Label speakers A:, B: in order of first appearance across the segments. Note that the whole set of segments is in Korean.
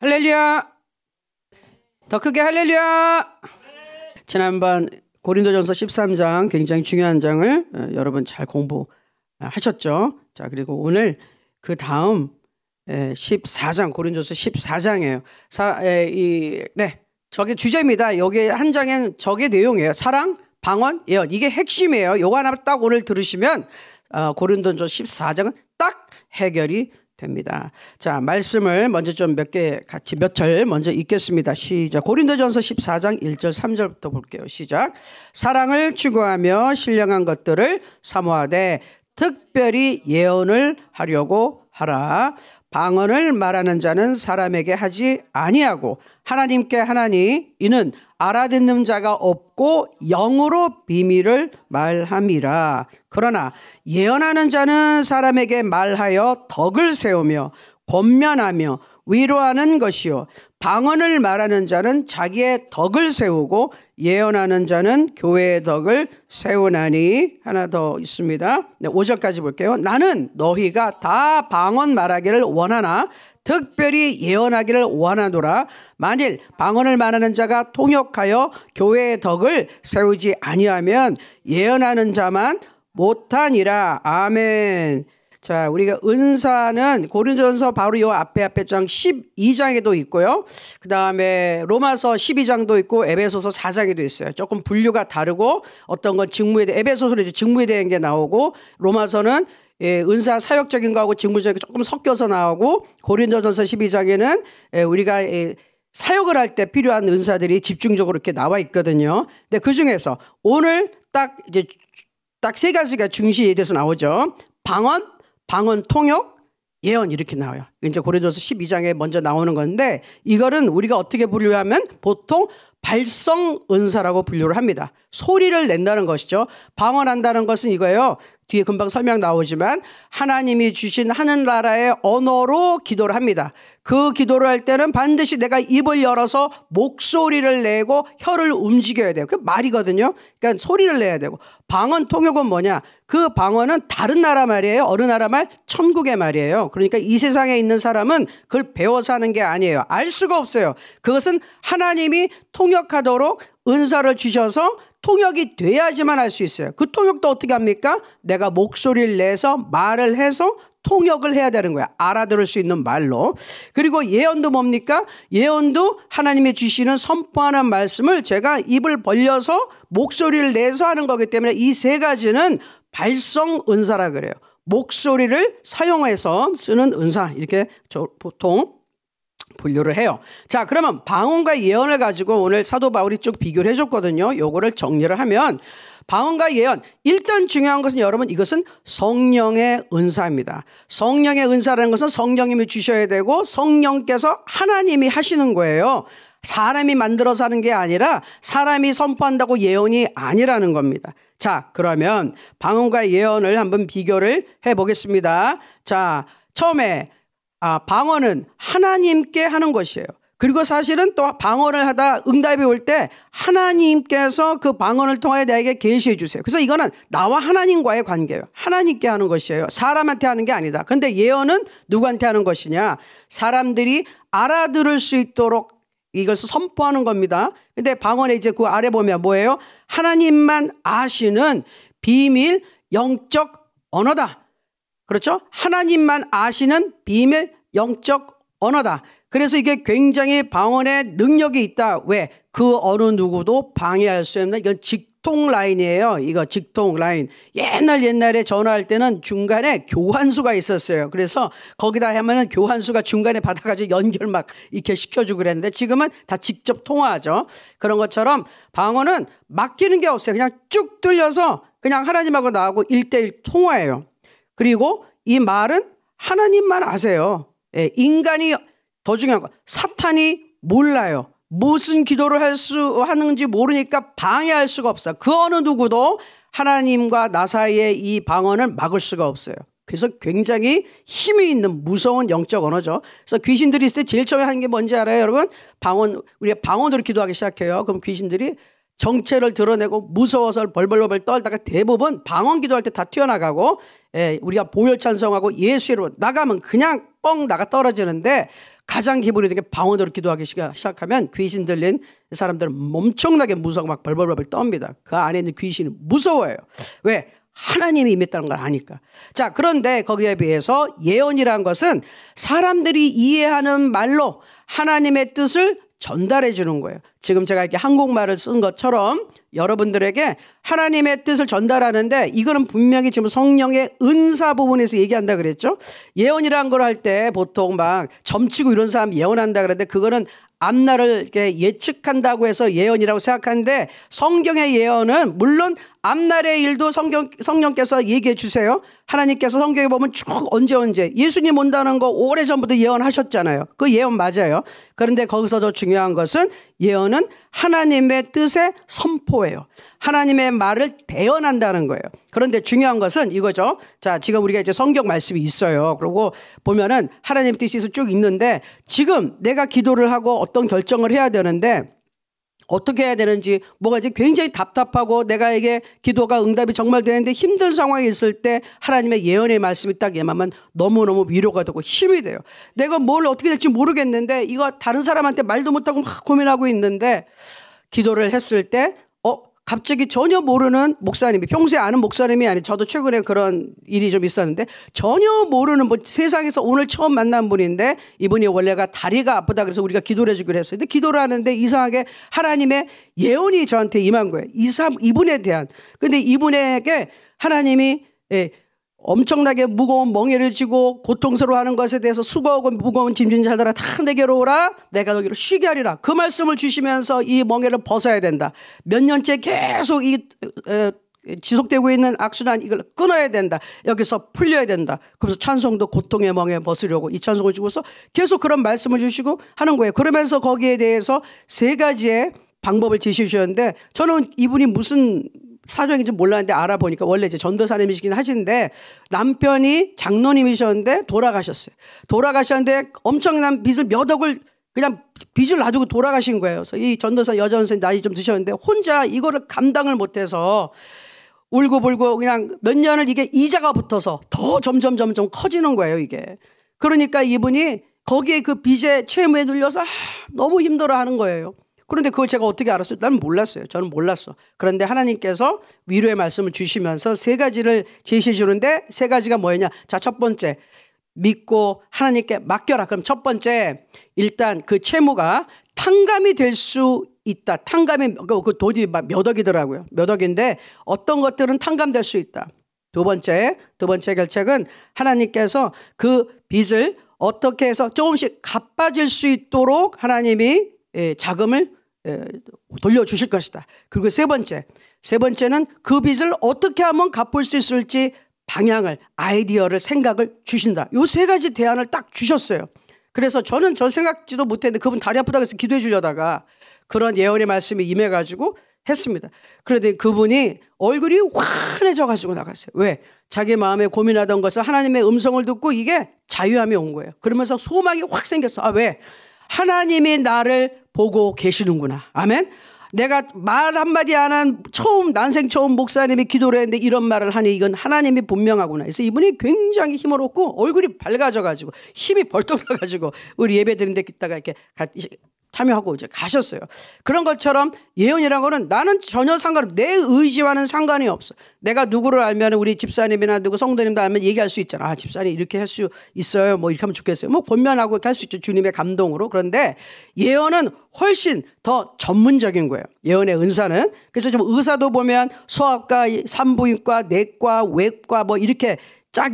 A: 할렐루야. 더 크게 할렐루야. 지난번 고린도전서 13장 굉장히 중요한 장을 어, 여러분 잘 공부하셨죠? 자, 그리고 오늘 그 다음 14장 고린도서 전 14장이에요. 사, 에, 이, 네. 저게 주제입니다. 여기 한 장엔 저게 내용이에요. 사랑, 방언, 예언. 이게 핵심이에요. 요거 하나 딱 오늘 들으시면 어, 고린도전서 14장은 딱 해결이 됩니다. 자, 말씀을 먼저 좀 몇 개 같이 몇 절 먼저 읽겠습니다. 시작. 고린도전서 14장 1절 3절부터 볼게요. 시작. 사랑을 추구하며 신령한 것들을 사모하되 특별히 예언을 하려고 하라. 방언을 말하는 자는 사람에게 하지 아니하고 하나님께 하나니 이는 알아듣는 자가 없고 영으로 비밀을 말함이라. 그러나 예언하는 자는 사람에게 말하여 덕을 세우며 권면하며 위로하는 것이요. 방언을 말하는 자는 자기의 덕을 세우고 예언하는 자는 교회의 덕을 세우나니 하나 더 있습니다. 네, 5절까지 볼게요. 나는 너희가 다 방언 말하기를 원하나 특별히 예언하기를 원하노라 만일 방언을 말하는 자가 통역하여 교회의 덕을 세우지 아니하면 예언하는 자만 못하니라 아멘 자, 우리가 은사는 고린전서 바로 요 앞에 앞에 장 12장에도 있고요. 그다음에 로마서 12장도 있고 에베소서 4장에도 있어요. 조금 분류가 다르고 어떤 건 직무에 대해 에베소서는 이제 직무에 대한 게 나오고 로마서는 예, 은사 사역적인 거하고 직무적인 게 조금 섞여서 나오고 고린전서 12장에는 예, 우리가 예, 사역을 할 때 필요한 은사들이 집중적으로 이렇게 나와 있거든요. 근데 그 중에서 오늘 딱 이제 딱 세 가지가 중시에 대해서 나오죠. 방언, 방언 통역, 예언 이렇게 나와요. 이제 고린도서 12장에 먼저 나오는 건데 이거는 우리가 어떻게 분류하면 보통 발성 은사라고 분류를 합니다. 소리를 낸다는 것이죠. 방언한다는 것은 이거예요. 뒤에 금방 설명 나오지만 하나님이 주신 하늘나라의 언어로 기도를 합니다. 그 기도를 할 때는 반드시 내가 입을 열어서 목소리를 내고 혀를 움직여야 돼요. 그게 말이거든요. 그러니까 소리를 내야 되고 방언 통역은 뭐냐? 그 방언은 다른 나라 말이에요. 어느 나라 말? 천국의 말이에요. 그러니까 이 세상에 있는 사람은 그걸 배워서 하는 게 아니에요. 알 수가 없어요. 그것은 하나님이 통역하도록 은사를 주셔서 통역이 돼야지만 할 수 있어요. 그 통역도 어떻게 합니까? 내가 목소리를 내서 말을 해서 통역을 해야 되는 거야. 알아들을 수 있는 말로. 그리고 예언도 뭡니까? 예언도 하나님이 주시는 선포하는 말씀을 제가 입을 벌려서 목소리를 내서 하는 거기 때문에 이 세 가지는 발성 은사라 그래요. 목소리를 사용해서 쓰는 은사 이렇게 저 보통 분류를 해요. 자, 그러면 방언과 예언을 가지고 오늘 사도 바울이 쭉 비교를 해줬거든요. 요거를 정리를 하면 방언과 예언 일단 중요한 것은 여러분 이것은 성령의 은사입니다. 성령의 은사라는 것은 성령님이 주셔야 되고 성령께서 하나님이 하시는 거예요. 사람이 만들어서 하는 게 아니라 사람이 선포한다고 예언이 아니라는 겁니다. 자, 그러면 방언과 예언을 한번 비교를 해 보겠습니다. 자, 처음에 아, 방언은 하나님께 하는 것이에요. 그리고 사실은 또 방언을 하다 응답이 올 때 하나님께서 그 방언을 통하여 나에게 계시해 주세요. 그래서 이거는 나와 하나님과의 관계예요. 하나님께 하는 것이에요. 사람한테 하는 게 아니다. 그런데 예언은 누구한테 하는 것이냐? 사람들이 알아들을 수 있도록 이것을 선포하는 겁니다. 그런데 방언에 이제 그 아래 보면 뭐예요? 하나님만 아시는 비밀 영적 언어다. 그렇죠? 하나님만 아시는 비밀 영적 언어다. 그래서 이게 굉장히 방언의 능력이 있다. 왜? 그 어느 누구도 방해할 수 없는 이건 직통 라인이에요. 이거 직통 라인. 옛날 옛날에 전화할 때는 중간에 교환수가 있었어요. 그래서 거기다 하면은 교환수가 중간에 받아가지고 연결 막 이렇게 시켜주고 그랬는데 지금은 다 직접 통화하죠. 그런 것처럼 방언은 맡기는 게 없어요. 그냥 쭉 뚫려서 그냥 하나님하고 나하고 일대일 통화해요 그리고 이 말은 하나님만 아세요. 예, 인간이 더 중요한 거 사탄이 몰라요. 무슨 기도를 할 수 하는지 모르니까 방해할 수가 없어. 그 어느 누구도 하나님과 나사이에이 방언을 막을 수가 없어요. 그래서 굉장히 힘이 있는 무서운 영적 언어죠. 그래서 귀신들이 있을 때 제일 처음에 하는 게 뭔지 알아요, 여러분? 방언 우리가 방언으로 기도하기 시작해요. 그럼 귀신들이 정체를 드러내고 무서워서 벌벌벌 떨다가 대부분 방언 기도할 때 다 튀어나가고 예, 우리가 보혈 찬성하고 예수로 나가면 그냥 뻥 나가 떨어지는데 가장 기분이 되게 방언으로 기도하기 시작하면 귀신 들린 사람들은 엄청나게 무서워서 막벌벌벌 떱니다. 그 안에 있는 귀신이 무서워요. 왜? 하나님이 임했다는 걸 아니까. 자, 그런데 거기에 비해서 예언이라는 것은 사람들이 이해하는 말로 하나님의 뜻을 전달해 주는 거예요. 지금 제가 이렇게 한국말을 쓴 것처럼 여러분들에게 하나님의 뜻을 전달하는데 이거는 분명히 지금 성령의 은사 부분에서 얘기한다 그랬죠. 예언이라는 걸 할 때 보통 막 점치고 이런 사람 예언한다 그랬는데 그거는 앞날을 이렇게 예측한다고 해서 예언이라고 생각하는데 성경의 예언은 물론 앞날의 일도 성경, 성령께서 얘기해 주세요. 하나님께서 성경에 보면 쭉 언제 언제 예수님 온다는 거 오래전부터 예언하셨잖아요. 그 예언 맞아요. 그런데 거기서 더 중요한 것은 예언은 하나님의 뜻의 선포예요. 하나님의 말을 대언한다는 거예요. 그런데 중요한 것은 이거죠. 자, 지금 우리가 이제 성경 말씀이 있어요. 그리고 보면은 하나님 뜻이 쭉 있는데 지금 내가 기도를 하고 어떤 결정을 해야 되는데 어떻게 해야 되는지 뭐가 이제 굉장히 답답하고 내가 이게 기도가 응답이 정말 되는데 힘든 상황이 있을 때 하나님의 예언의 말씀이 딱 예만만 너무너무 위로가 되고 힘이 돼요. 내가 뭘 어떻게 될지 모르겠는데 이거 다른 사람한테 말도 못하고 막 고민하고 있는데 기도를 했을 때 갑자기 전혀 모르는 목사님이 평소에 아는 목사님이 아니 저도 최근에 그런 일이 좀 있었는데 전혀 모르는 분 세상에서 오늘 처음 만난 분인데 이분이 원래가 다리가 아프다 그래서 우리가 기도를 해주기로 했어요. 근데 기도를 하는데 이상하게 하나님의 예언이 저한테 임한 거예요. 이사, 이분에 대한 근데 이분에게 하나님이 예, 엄청나게 무거운 멍해를 지고 고통스러워하는 것에 대해서 수고하고 무거운 짐진 자들아 다 내게로 오라 내가 너기를 쉬게 하리라 그 말씀을 주시면서 이멍해를 벗어야 된다 몇 년째 계속 이 에, 지속되고 있는 악순환 이걸 끊어야 된다. 여기서 풀려야 된다. 그래서 찬송도 고통의 멍에 벗으려고 이 찬송을 주고서 계속 그런 말씀을 주시고 하는 거예요. 그러면서 거기에 대해서 세 가지의 방법을 제시해 주셨는데 저는 이분이 무슨 사정인지 몰랐는데 알아보니까 원래 이제 전도사님이시긴 하신데 남편이 장로님이셨는데 돌아가셨어요. 돌아가셨는데 엄청난 빚을 몇 억을 그냥 빚을 놔두고 돌아가신 거예요. 그래서 이 전도사 여전선생 나이 좀 드셨는데 혼자 이거를 감당을 못해서 울고불고 그냥 몇 년을 이게 이자가 붙어서 더 점점 점점 커지는 거예요 이게. 그러니까 이분이 거기에 그빚에 채무에 눌려서 하, 너무 힘들어하는 거예요. 그런데 그걸 제가 어떻게 알았어요? 나는 몰랐어요. 저는 몰랐어. 그런데 하나님께서 위로의 말씀을 주시면서 세 가지를 제시해 주는데 세 가지가 뭐였냐? 자, 첫 번째. 믿고 하나님께 맡겨라. 그럼 첫 번째, 일단 그 채무가 탕감이 될 수 있다. 탕감이, 그러니까 그 돈이 몇 억이더라고요. 몇 억인데 어떤 것들은 탕감될 수 있다. 두 번째, 두 번째 결책은 하나님께서 그 빚을 어떻게 해서 조금씩 갚아질 수 있도록 하나님이 예, 자금을 예, 돌려주실 것이다. 그리고 세 번째, 세 번째는 그 빚을 어떻게 하면 갚을 수 있을지 방향을, 아이디어를, 생각을 주신다. 요 세 가지 대안을 딱 주셨어요. 그래서 저는 저 생각지도 못했는데 그분 다리 아프다고 해서 기도해 주려다가 그런 예언의 말씀이 임해가지고 했습니다. 그런데 그분이 얼굴이 환해져가지고 나갔어요. 왜? 자기 마음에 고민하던 것을 하나님의 음성을 듣고 이게 자유함이 온 거예요. 그러면서 소망이 확 생겼어. 아, 왜? 하나님이 나를 보고 계시는구나. 아멘. 내가 말 한마디 안 한 처음 난생 처음 목사님이 기도를 했는데 이런 말을 하니 이건 하나님이 분명하구나. 그래서 이분이 굉장히 힘을 얻고 얼굴이 밝아져 가지고 힘이 벌떡 나가지고 우리 예배 드린데 있다가 이렇게 참여하고 이제 가셨어요. 그런 것처럼 예언이라는 거는 나는 전혀 상관없, 내 의지와는 상관이 없어. 내가 누구를 알면 우리 집사님이나 누구 성도님도 알면 얘기할 수 있잖아. 아, 집사님 이렇게 할 수 있어요. 뭐 이렇게 하면 좋겠어요. 뭐본면하고 이렇게 할수 있죠. 주님의 감동으로. 그런데 예언은 훨씬 더 전문적인 거예요. 예언의 은사는. 그래서 좀 의사도 보면 소아과, 산부인과, 내과, 외과 뭐 이렇게 짝,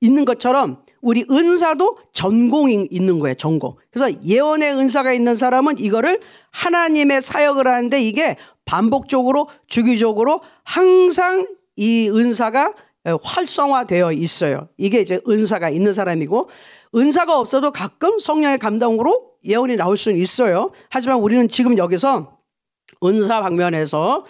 A: 있는 것처럼 우리 은사도 전공이 있는 거예요, 전공. 그래서 예언의 은사가 있는 사람은 이거를 하나님의 사역을 하는데 이게 반복적으로 주기적으로 항상 이 은사가 활성화되어 있어요. 이게 이제 은사가 있는 사람이고 은사가 없어도 가끔 성령의 감동으로 예언이 나올 수는 있어요. 하지만 우리는 지금 여기서 은사 방면에서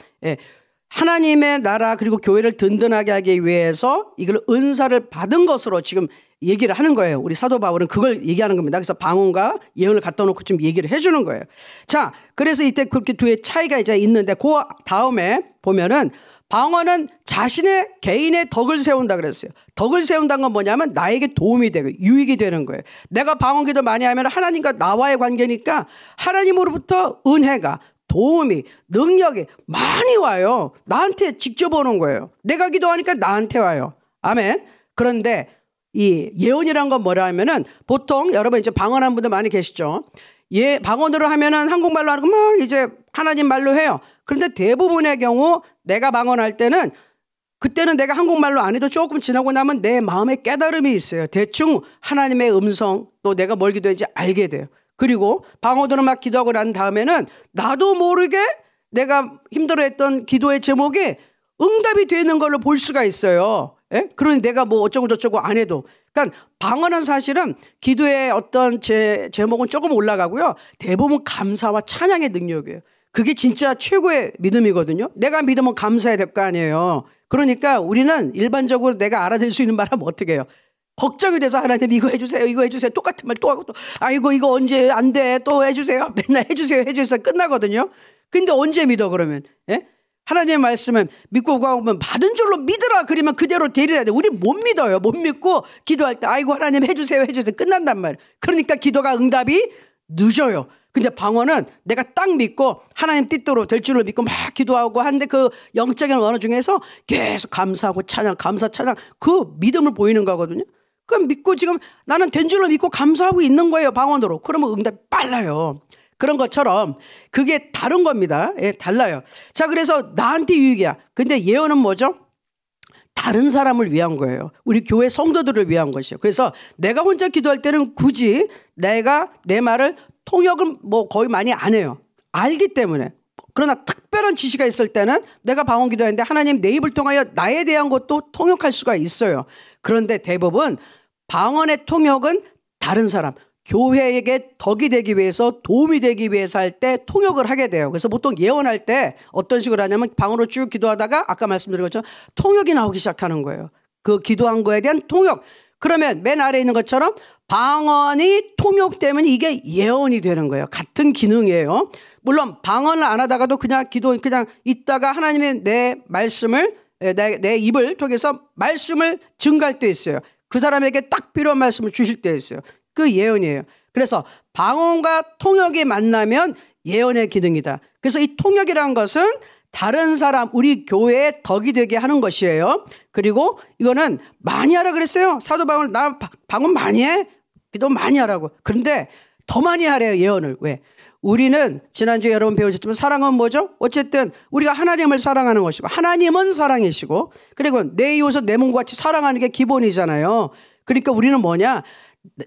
A: 하나님의 나라 그리고 교회를 든든하게 하기 위해서 이걸 은사를 받은 것으로 지금 얘기를 하는 거예요. 우리 사도 바울은 그걸 얘기하는 겁니다. 그래서 방언과 예언을 갖다 놓고 지금 얘기를 해주는 거예요. 자, 그래서 이때 그렇게 두의 차이가 이제 있는데 그 다음에 보면은 방언은 자신의 개인의 덕을 세운다 그랬어요. 덕을 세운다는 건 뭐냐면 나에게 도움이 되고 유익이 되는 거예요. 내가 방언기도 많이 하면 하나님과 나와의 관계니까 하나님으로부터 은혜가 도움이, 능력이 많이 와요. 나한테 직접 오는 거예요. 내가 기도하니까 나한테 와요. 아멘. 그런데 이 예언이란 건 뭐라 하면은 보통 여러분 이제 방언하는 분들 많이 계시죠. 예, 방언으로 하면은 한국말로 하고 막 이제 하나님 말로 해요. 그런데 대부분의 경우 내가 방언할 때는 그때는 내가 한국말로 안 해도 조금 지나고 나면 내 마음에 깨달음이 있어요. 대충 하나님의 음성 또 내가 뭘 기도했는지 알게 돼요. 그리고 방어드로막 기도하고 난 다음에는 나도 모르게 내가 힘들어했던 기도의 제목이 응답이 되는 걸로 볼 수가 있어요. 예? 그러니 내가 뭐 어쩌고 저쩌고 안 해도. 그러니까 방어는 사실은 기도의 어떤 제, 제목은 조금 올라가고요. 대부분 감사와 찬양의 능력이에요. 그게 진짜 최고의 믿음이거든요. 내가 믿으면 감사해야 될 거 아니에요. 그러니까 우리는 일반적으로 내가 알아낼 수 있는 말하면 어떻게 해요? 걱정이 돼서 하나님 이거 해주세요 이거 해주세요 똑같은 말 또 하고 또 아이고 이거 언제 안 돼 또 해주세요 맨날 해주세요 해주세요 끝나거든요 근데 언제 믿어 그러면 예? 하나님의 말씀은 믿고 가면 받은 줄로 믿으라 그러면 그대로 되리라 돼 우리 못 믿어요 못 믿고 기도할 때 아이고 하나님 해주세요 해주세요 끝난단 말이에요 그러니까 기도가 응답이 늦어요 근데 방언은 내가 딱 믿고 하나님 뜻대로 될 줄로 믿고 막 기도하고 하는데 그 영적인 언어 중에서 계속 감사하고 찬양 감사 찬양 그 믿음을 보이는 거거든요 그 믿고 지금 나는 된 줄로 믿고 감사하고 있는 거예요, 방언으로. 그러면 응답이 빨라요. 그런 것처럼 그게 다른 겁니다. 예, 달라요. 자, 그래서 나한테 유익이야. 근데 예언은 뭐죠? 다른 사람을 위한 거예요. 우리 교회 성도들을 위한 것이요. 에 그래서 내가 혼자 기도할 때는 굳이 내가 내 말을 통역은뭐 거의 많이 안 해요. 알기 때문에. 그러나 특별한 지시가 있을 때는 내가 방언 기도하는데 하나님 내 입을 통하여 나에 대한 것도 통역할 수가 있어요. 그런데 대법은 방언의 통역은 다른 사람, 교회에게 덕이 되기 위해서 도움이 되기 위해서 할 때 통역을 하게 돼요. 그래서 보통 예언할 때 어떤 식으로 하냐면 방언으로 쭉 기도하다가 아까 말씀드린 것처럼 통역이 나오기 시작하는 거예요. 그 기도한 거에 대한 통역. 그러면 맨 아래에 있는 것처럼 방언이 통역되면 이게 예언이 되는 거예요. 같은 기능이에요. 물론 방언을 안 하다가도 그냥 기도 그냥 있다가 하나님의 내 말씀을 내, 내 입을 통해서 말씀을 증가할 때 있어요. 그 사람에게 딱 필요한 말씀을 주실 때였어요. 그 예언이에요. 그래서 방언과 통역이 만나면 예언의 기능이다. 그래서 이 통역이라는 것은 다른 사람, 우리 교회에 덕이 되게 하는 것이에요. 그리고 이거는 많이 하라 그랬어요. 사도 방울나 방언 많이 해. 기도 많이 하라고. 그런데 더 많이 하래요, 예언을. 왜? 우리는 지난주에 여러분 배우셨지만 사랑은 뭐죠? 어쨌든 우리가 하나님을 사랑하는 것이고 하나님은 사랑이시고 그리고 내 이웃을 내 몸과 같이 사랑하는 게 기본이잖아요. 그러니까 우리는 뭐냐?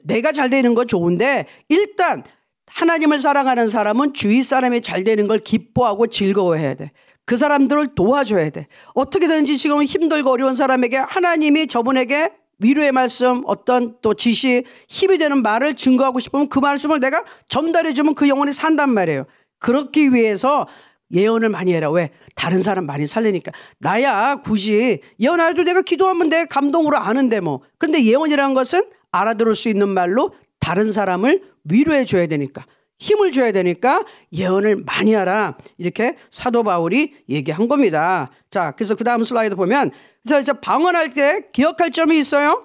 A: 내가 잘 되는 건 좋은데 일단 하나님을 사랑하는 사람은 주위 사람이 잘 되는 걸 기뻐하고 즐거워해야 돼. 그 사람들을 도와줘야 돼. 어떻게든지 지금 힘들고 어려운 사람에게 하나님이 저분에게 위로의 말씀, 어떤 또 지시, 힘이 되는 말을 증거하고 싶으면 그 말씀을 내가 전달해주면 그 영혼이 산단 말이에요. 그렇기 위해서 예언을 많이 해라. 왜? 다른 사람 많이 살리니까. 나야 굳이 예언해도 내가 기도하면 내 감동으로 아는데 뭐. 그런데 예언이라는 것은 알아들을 수 있는 말로 다른 사람을 위로해줘야 되니까. 힘을 줘야 되니까 예언을 많이 하라. 이렇게 사도 바울이 얘기한 겁니다. 자, 그래서 그 다음 슬라이드 보면 자, 이제 방언할 때 기억할 점이 있어요.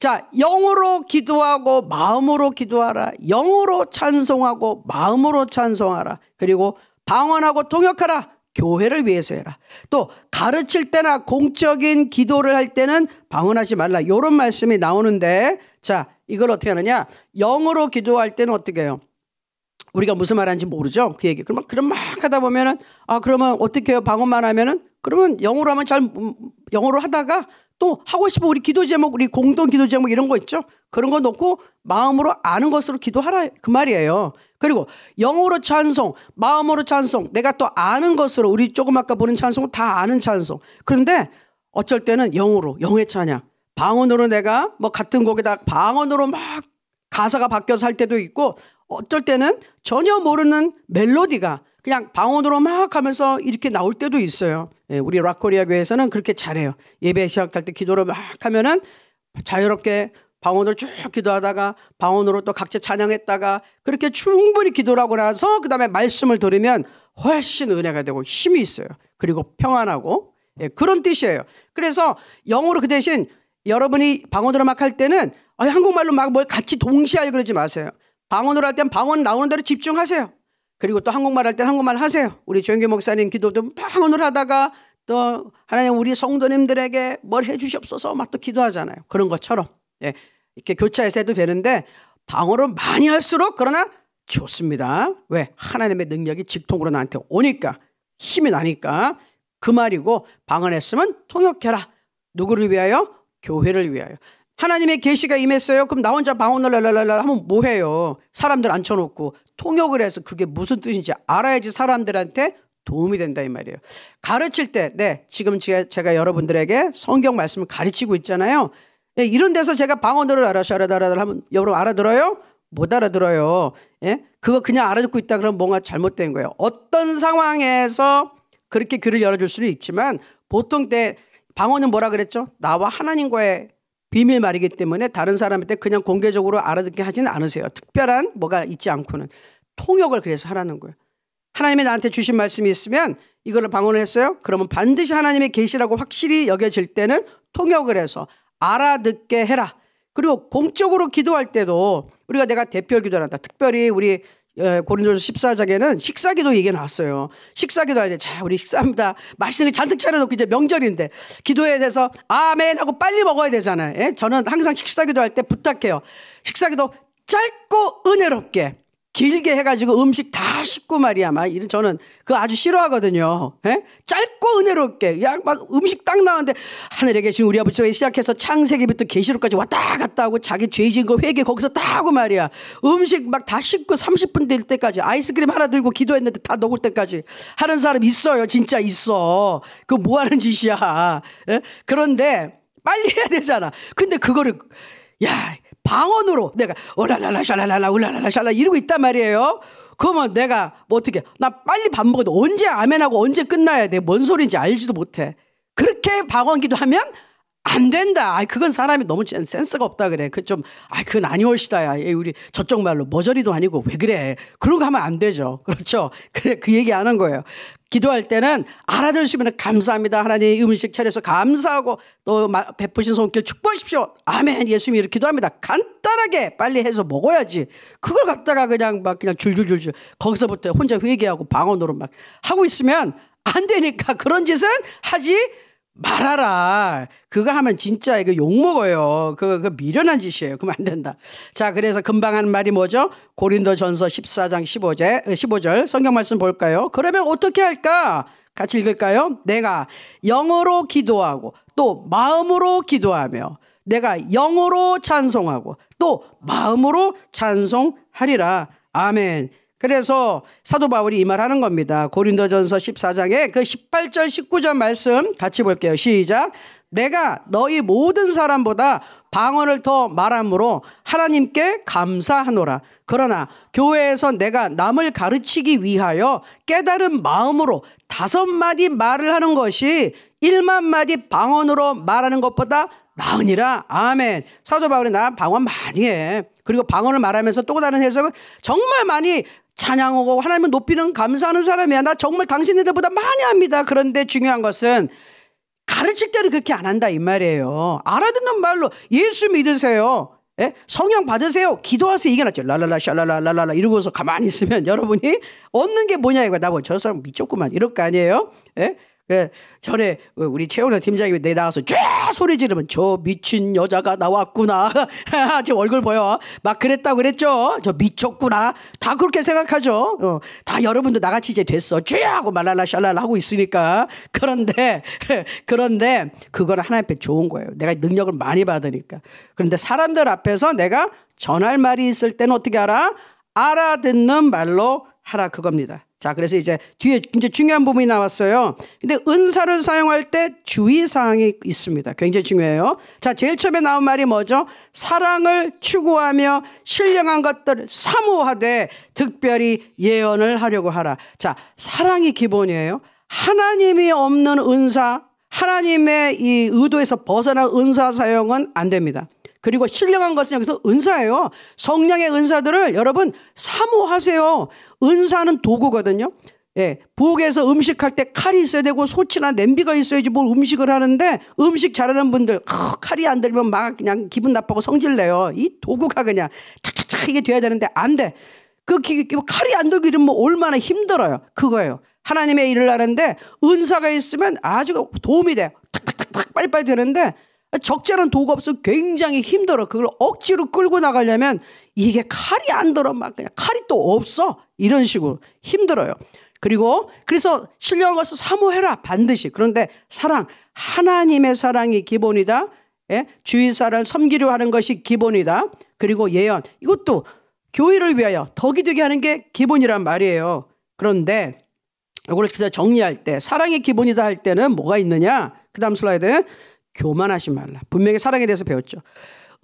A: 자, 영으로 기도하고 마음으로 기도하라. 영으로 찬송하고 마음으로 찬송하라. 그리고 방언하고 통역하라. 교회를 위해서 해라. 또 가르칠 때나 공적인 기도를 할 때는 방언하지 말라. 이런 말씀이 나오는데 자, 이걸 어떻게 하느냐? 영으로 기도할 때는 어떻게 해요? 우리가 무슨 말하는지 모르죠. 그 얘기. 그럼 그럼 막 하다 보면은 아 그러면 어떻게 해요? 방언만 하면은 그러면 영어로 하면 잘 음, 영어로 하다가 또 하고 싶어 우리 기도 제목 우리 공동 기도 제목 이런 거 있죠. 그런 거 놓고 마음으로 아는 것으로 기도하라 그 말이에요. 그리고 영어로 찬송, 마음으로 찬송, 내가 또 아는 것으로 우리 조금 아까 보는 찬송다 아는 찬송. 그런데 어쩔 때는 영어로 영의 찬양, 방언으로 내가 뭐 같은 곡에다 방언으로 막 가사가 바뀌어서 할 때도 있고 어쩔 때는 전혀 모르는 멜로디가 그냥 방언으로 막 하면서 이렇게 나올 때도 있어요. 예, 우리 락코리아 교회에서는 그렇게 잘해요. 예배 시작할 때 기도를 막 하면은 자유롭게 방언을 쭉 기도하다가 방언으로 또 각자 찬양했다가 그렇게 충분히 기도를 하고 나서 그 다음에 말씀을 들으면 훨씬 은혜가 되고 힘이 있어요. 그리고 평안하고 예, 그런 뜻이에요. 그래서 영어로 그 대신 여러분이 방언으로 막 할 때는 한국말로 막 뭘 같이 동시에 그러지 마세요. 방언을 할 땐 방언 나오는 대로 집중하세요. 그리고 또 한국말 할 땐 한국말 하세요. 우리 조영규 목사님 기도도 방언을 하다가 또 하나님 우리 성도님들에게 뭘 해주시옵소서 막 또 기도하잖아요. 그런 것처럼 예, 이렇게 교차해서 해도 되는데 방언을 많이 할수록 그러나 좋습니다. 왜? 하나님의 능력이 직통으로 나한테 오니까 힘이 나니까 그 말이고 방언했으면 통역해라. 누구를 위하여? 교회를 위하여. 하나님의 계시가 임했어요. 그럼 나 혼자 방언을 랄랄랄랄 하면 뭐 해요? 사람들 앉혀놓고 통역을 해서 그게 무슨 뜻인지 알아야지 사람들한테 도움이 된다 이 말이에요. 가르칠 때, 네, 지금 제가 여러분들에게 성경 말씀을 가르치고 있잖아요. 예, 이런 데서 제가 방언을 알아서알아라라 하면 여러분 알아들어요? 못 알아들어요. 예? 그거 그냥 알아듣고 있다 그러면 뭔가 잘못된 거예요. 어떤 상황에서 그렇게 귀를 열어줄 수는 있지만 보통 때 방언은 뭐라 그랬죠? 나와 하나님과의 비밀 말이기 때문에 다른 사람한테 그냥 공개적으로 알아듣게 하지는 않으세요. 특별한 뭐가 있지 않고는 통역을 그래서 하라는 거예요. 하나님이 나한테 주신 말씀이 있으면 이거를 방언을 했어요. 그러면 반드시 하나님의 계시라고 확실히 여겨질 때는 통역을 해서 알아듣게 해라. 그리고 공적으로 기도할 때도 우리가 내가 대표 기도를 한다. 특별히 우리 예, 고린도서 14장에는 식사기도 얘기 나왔어요. 식사기도 해야 돼. 자, 우리 식사합니다. 맛있는 거 잔뜩 차려놓고 이제 명절인데 기도에 대해서 아멘 하고 빨리 먹어야 되잖아요. 예? 저는 항상 식사기도 할 때 부탁해요. 식사기도 짧고 은혜롭게 길게 해가지고 음식 다 식고 말이야. 막 이런 저는 그거 아주 싫어하거든요. 에? 예? 짧고 은혜롭게. 야, 막 음식 딱 나왔는데 하늘에 계신 우리 아버지가 시작해서 창세기부터 계시록까지 왔다 갔다 하고 자기 죄 지은 거 회개 거기서 다 하고 말이야. 음식 막다 식고 30분 될 때까지 아이스크림 하나 들고 기도했는데 다 녹을 때까지 하는 사람 있어요. 진짜 있어. 그거 뭐 하는 짓이야. 에? 예? 그런데 빨리 해야 되잖아. 근데 그거를 야, 방언으로 내가 올라라라 샬라라라 올라라라 샬라 이러고 있단 말이에요. 그러면 내가 뭐 어떻게 나 빨리 밥 먹어도 언제 아멘하고 언제 끝나야 돼? 뭔 소리인지 알지도 못해. 그렇게 방언 기도하면 안 된다. 아, 그건 사람이 너무 센스가 없다 그래. 그 좀, 아, 그건 아니올시다야. 우리 저쪽 말로 머저리도 아니고 왜 그래. 그런 거 하면 안 되죠. 그렇죠. 그래, 그 얘기 하는 거예요. 기도할 때는 알아들으시면 감사합니다. 하나님 음식 차려서 감사하고 또 베푸신 손길 축복하십시오. 아멘. 예수님이 렇게 기도합니다. 간단하게 빨리 해서 먹어야지. 그걸 갖다가 그냥 막 그냥 줄줄줄줄 거기서부터 혼자 회개하고 방언으로 막 하고 있으면 안 되니까 그런 짓은 하지 말하라. 그거 하면 진짜 이거 욕먹어요. 그거, 그거 미련한 짓이에요. 그럼 안 된다. 자, 그래서 금방 하는 말이 뭐죠? 고린도 전서 14장 15제, 15절 어, 성경 말씀 볼까요? 그러면 어떻게 할까? 같이 읽을까요? 내가 영어로 기도하고 또 마음으로 기도하며 내가 영어로 찬송하고 또 마음으로 찬송하리라. 아멘. 그래서 사도 바울이 이 말하는 겁니다. 고린도전서 1 4장에그 18절 19절 말씀 같이 볼게요. 시작. 내가 너희 모든 사람보다 방언을 더 말함으로 하나님께 감사하노라. 그러나 교회에서 내가 남을 가르치기 위하여 깨달은 마음으로 다섯 마디 말을 하는 것이 일만 마디 방언으로 말하는 것보다 나으니라. 아멘. 사도 바울이 나 방언 많이 해. 그리고 방언을 말하면서 또 다른 해석은 정말 많이 찬양하고 하나님을 높이는 감사하는 사람이야. 나 정말 당신들보다 많이 합니다. 그런데 중요한 것은 가르칠 때는 그렇게 안 한다 이 말이에요. 알아듣는 말로 예수 믿으세요. 예? 성령 받으세요. 기도하세요. 이게 낫죠. 랄랄라 샬라라라라 이러고서 가만히 있으면 여러분이 얻는 게 뭐냐 이거 나고저 뭐 사람 미쳤구만 이럴 거 아니에요. 예? 그래, 예, 전에 어, 우리 최영래 팀장이 내 나가서 쫙 소리 지르면 저 미친 여자가 나왔구나. 지금 얼굴 보여. 막 그랬다고 그랬죠. 저 미쳤구나. 다 그렇게 생각하죠. 어, 다 여러분도 나같이 이제 됐어. 쫙하고 말랄라 샬랄라 하고 있으니까. 그런데 그런데 그거는 하나님 앞에 좋은 거예요. 내가 능력을 많이 받으니까. 그런데 사람들 앞에서 내가 전할 말이 있을 때는 어떻게 알아? 알아듣는 말로 하라 그겁니다. 자, 그래서 이제 뒤에 이제 중요한 부분이 나왔어요. 근데 은사를 사용할 때 주의 사항이 있습니다. 굉장히 중요해요. 자, 제일 처음에 나온 말이 뭐죠? 사랑을 추구하며 신령한 것들 사모하되 특별히 예언을 하려고 하라. 자, 사랑이 기본이에요. 하나님이 없는 은사, 하나님의 이 의도에서 벗어난 은사 사용은 안 됩니다. 그리고 신령한 것은 여기서 은사예요. 성령의 은사들을 여러분 사모하세요. 은사는 도구거든요. 예, 부엌에서 음식할 때 칼이 있어야 되고 소치나 냄비가 있어야지 뭘 음식을 하는데 음식 잘하는 분들 어, 칼이 안 들면 막 그냥 기분 나빠고 성질내요. 이 도구가 그냥 착착착 이게 돼야 되는데 안 돼. 그 기, 뭐 칼이 안 들고 이러면 얼마나 힘들어요. 그거예요. 하나님의 일을 하는데 은사가 있으면 아주 도움이 돼. 탁탁탁탁 빨리빨리 되는데 적절한 도구가 없어 굉장히 힘들어. 그걸 억지로 끌고 나가려면 이게 칼이 안 들어. 막 그냥 칼이 또 없어. 이런 식으로 힘들어요. 그리고 그래서 신령한 것을 사모해라. 반드시. 그런데 사랑. 하나님의 사랑이 기본이다. 예? 주위 사람을 섬기려 하는 것이 기본이다. 그리고 예언. 이것도 교회를 위하여 덕이 되게 하는 게 기본이란 말이에요. 그런데 이걸 진짜 정리할 때 사랑의 기본이다 할 때는 뭐가 있느냐? 그 다음 슬라이드. 교만하지 말라. 분명히 사랑에 대해서 배웠죠.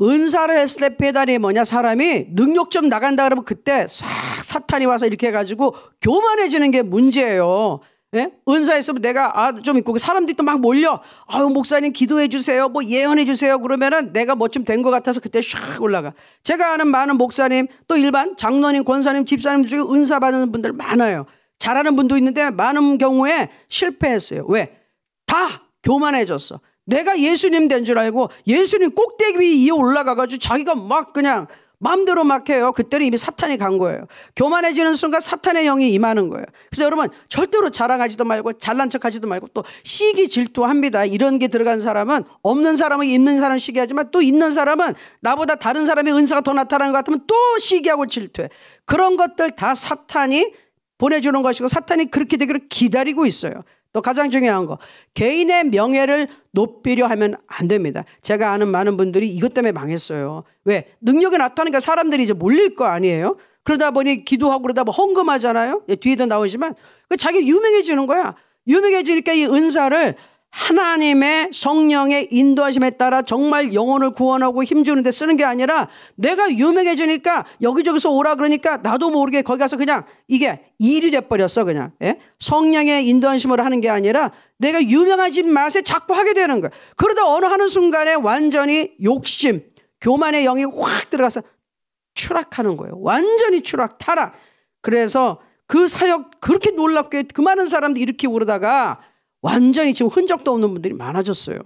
A: 은사를 했을 때 배달이 뭐냐? 사람이 능력 좀 나간다 그러면 그때 싹 사탄이 와서 이렇게 해가지고 교만해지는 게 문제예요. 예? 은사 있으면 내가 아 좀 있고 사람들이 또 막 몰려 아유 목사님 기도해 주세요 뭐 예언해 주세요 그러면은 내가 뭐 좀 된 것 같아서 그때 샥 올라가 제가 아는 많은 목사님 또 일반 장로님 권사님 집사님 중에 은사 받는 분들 많아요 잘하는 분도 있는데 많은 경우에 실패했어요 왜다 교만해졌어 내가 예수님 된 줄 알고 예수님 꼭대기 위에 올라가가지고 자기가 막 그냥 마음대로막 해요. 그때는 이미 사탄이 간 거예요. 교만해지는 순간 사탄의 영이 임하는 거예요. 그래서 여러분 절대로 자랑하지도 말고 잘난 척하지도 말고 또 시기 질투합니다. 이런 게 들어간 사람은 없는 사람은 있는 사람 시기하지만 또 있는 사람은 나보다 다른 사람의 은사가 더나타난것 같으면 또 시기하고 질투해. 그런 것들 다 사탄이 보내주는 것이고 사탄이 그렇게 되기를 기다리고 있어요. 또 가장 중요한 거 개인의 명예를 높이려 하면 안 됩니다. 제가 아는 많은 분들이 이것 때문에 망했어요. 왜 능력이 나타나니까 사람들이 이제 몰릴 거 아니에요. 그러다 보니 기도하고 그러다 뭐 헌금하잖아요. 예, 뒤에도 나오지만 그 자기 유명해지는 거야. 유명해지니까 이 은사를 하나님의 성령의 인도하심에 따라 정말 영혼을 구원하고 힘주는데 쓰는 게 아니라 내가 유명해지니까 여기저기서 오라 그러니까 나도 모르게 거기 가서 그냥 이게 일이 돼버렸어 그냥 예? 성령의 인도하심으로 하는 게 아니라 내가 유명해진 맛에 자꾸 하게 되는 거야 그러다 어느 하는 순간에 완전히 욕심 교만의 영이 확 들어가서 추락하는 거예요 완전히 추락 타락 그래서 그 사역 그렇게 놀랍게 그 많은 사람들 이렇게 오르다가 완전히 지금 흔적도 없는 분들이 많아졌어요.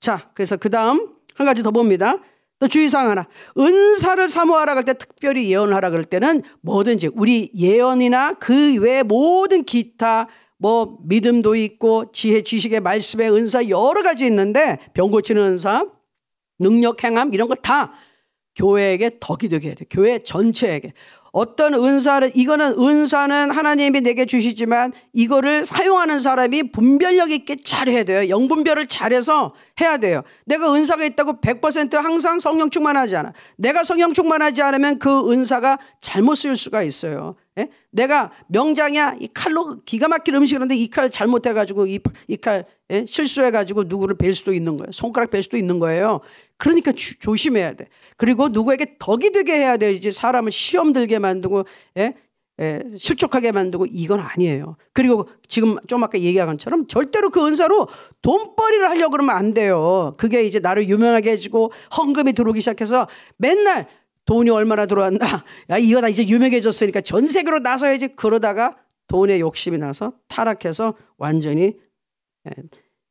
A: 자, 그래서 그 다음 한 가지 더 봅니다. 또 주의사항 하나. 은사를 사모하라 그때 특별히 예언하라 그럴 때는 뭐든지 우리 예언이나 그 외 모든 기타 뭐 믿음도 있고 지혜 지식의 말씀의 은사 여러 가지 있는데 병 고치는 은사 능력 행함 이런 거 다 교회에게 덕이 되게 해야 돼. 교회 전체에게. 어떤 은사를 이거는 은사는 하나님이 내게 주시지만 이거를 사용하는 사람이 분별력 있게 잘해야 돼요. 영분별을 잘해서 해야 돼요. 내가 은사가 있다고 100% 항상 성령 충만하지 않아. 내가 성령 충만하지 않으면 그 은사가 잘못 쓰일 수가 있어요. 예? 내가 명장이야 이 칼로 기가 막힐 음식을 하는데 이 칼 잘못해가지고 이칼 이, 예? 실수해가지고 누구를 뵐 수도 있는 거예요. 손가락 뵐 수도 있는 거예요. 그러니까 주, 조심해야 돼. 그리고 누구에게 덕이 되게 해야 되지 사람을 시험 들게 만들고 예? 예, 실족하게 만들고 이건 아니에요. 그리고 지금 좀 아까 얘기한 것처럼 절대로 그 은사로 돈벌이를 하려고 그러면 안 돼요. 그게 이제 나를 유명하게 해주고 헌금이 들어오기 시작해서 맨날 돈이 얼마나 들어왔나. 야, 이거 나 이제 유명해졌으니까 전 세계로 나서야지. 그러다가 돈의 욕심이 나서 타락해서 완전히 예,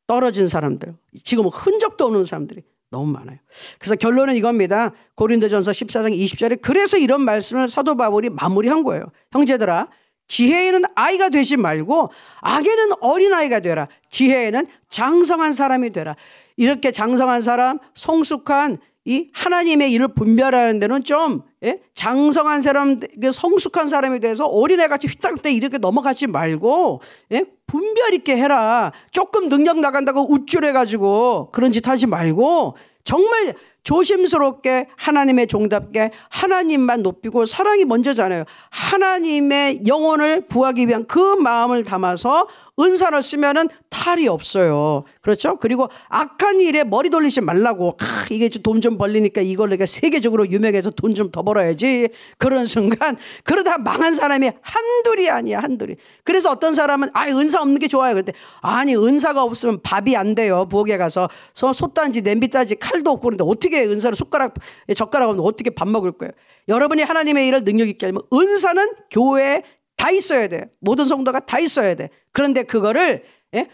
A: 떨어진 사람들. 지금 흔적도 없는 사람들이 너무 많아요. 그래서 결론은 이겁니다. 고린도전서 14장 20절에 그래서 이런 말씀을 사도 바울이 마무리한 거예요. 형제들아 지혜에는 아이가 되지 말고 악에는 어린아이가 되라. 지혜에는 장성한 사람이 되라. 이렇게 장성한 사람, 성숙한 이 하나님의 일을 분별하는 데는 좀 예? 장성한 사람, 그 성숙한 사람에 대해서 어린애같이 휘딱휘딱 이렇게 넘어가지 말고 예? 분별 있게 해라. 조금 능력 나간다고 우쭐해가지고 그런 짓 하지 말고 정말 조심스럽게 하나님의 종답게 하나님만 높이고 사랑이 먼저잖아요. 하나님의 영혼을 구하기 위한 그 마음을 담아서 은사를 쓰면은 탈이 없어요. 그렇죠? 그리고 악한 일에 머리 돌리지 말라고. 아, 이게 돈 좀 벌리니까 이걸 내가 세계적으로 유명해서 돈좀더 벌어야지. 그런 순간 그러다 망한 사람이 한둘이 아니야 한둘이. 그래서 어떤 사람은 아 은사 없는 게 좋아요. 그런데 아니 은사가 없으면 밥이 안 돼요. 부엌에 가서 솥단지 냄비 단지 칼도 없고 그런데 어떻게 은사를 숟가락 젓가락 없는 어떻게 밥 먹을 거예요. 여러분이 하나님의 일을 능력 있게 하면 은사는 교회에 다 있어야 돼. 모든 성도가 다 있어야 돼. 그런데 그거를 예?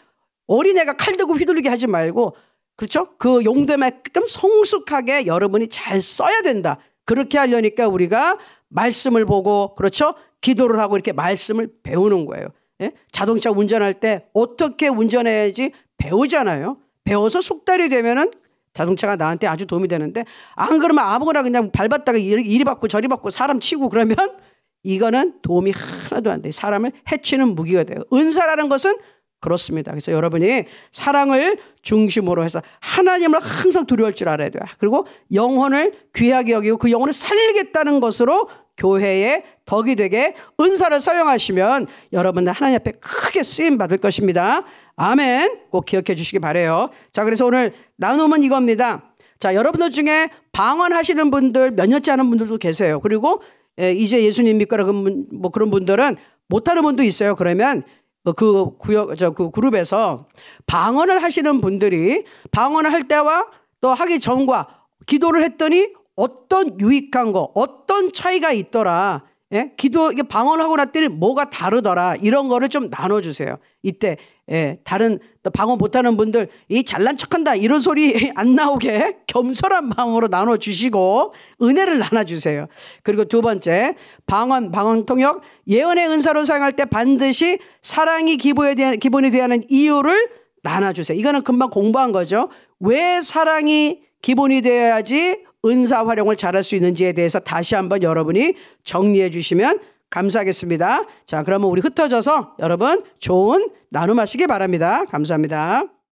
A: 어린애가 칼 들고 휘두르게 하지 말고 그렇죠? 그 용도에 맞게끔 성숙하게 여러분이 잘 써야 된다. 그렇게 하려니까 우리가 말씀을 보고 그렇죠? 기도를 하고 이렇게 말씀을 배우는 거예요. 예? 자동차 운전할 때 어떻게 운전해야지 배우잖아요. 배워서 숙달이 되면은 자동차가 나한테 아주 도움이 되는데 안 그러면 아무거나 그냥 밟았다가 이리 받고 저리 받고 사람 치고 그러면 이거는 도움이 하나도 안 돼. 사람을 해치는 무기가 돼요. 은사라는 것은 그렇습니다. 그래서 여러분이 사랑을 중심으로 해서 하나님을 항상 두려울 줄 알아야 돼요. 그리고 영혼을 귀하게 여기고 그 영혼을 살리겠다는 것으로 교회에 덕이 되게 은사를 사용하시면 여러분들 하나님 앞에 크게 쓰임 받을 것입니다. 아멘. 꼭 기억해 주시기 바래요. 자, 그래서 오늘 나눔은 이겁니다. 자, 여러분들 중에 방언하시는 분들 몇 년째 하는 분들도 계세요. 그리고 예, 이제 예수님 믿거라 뭐 그런 분들은 못하는 분도 있어요. 그러면 그, 그 구역 저그 그룹에서 방언을 하시는 분들이 방언을 할 때와 또 하기 전과 기도를 했더니 어떤 유익한 거 어떤 차이가 있더라 예? 기도 이게 방언하고 났더니 뭐가 다르더라 이런 거를 좀 나눠주세요. 이때 예, 다른 또 방언 못하는 분들 이 잘난 척한다 이런 소리 안 나오게 겸손한 마음으로 나눠주시고 은혜를 나눠주세요. 그리고 두 번째 방언 방언 통역 예언의 은사로 사용할 때 반드시 사랑이 기본에 대한 기본이 되야 어 하는 이유를 나눠주세요. 이거는 금방 공부한 거죠. 왜 사랑이 기본이 되어야지 은사 활용을 잘할 수 있는지에 대해서 다시 한번 여러분이 정리해 주시면 감사하겠습니다. 자, 그러면 우리 흩어져서 여러분 좋은 나눔하시기 바랍니다. 감사합니다.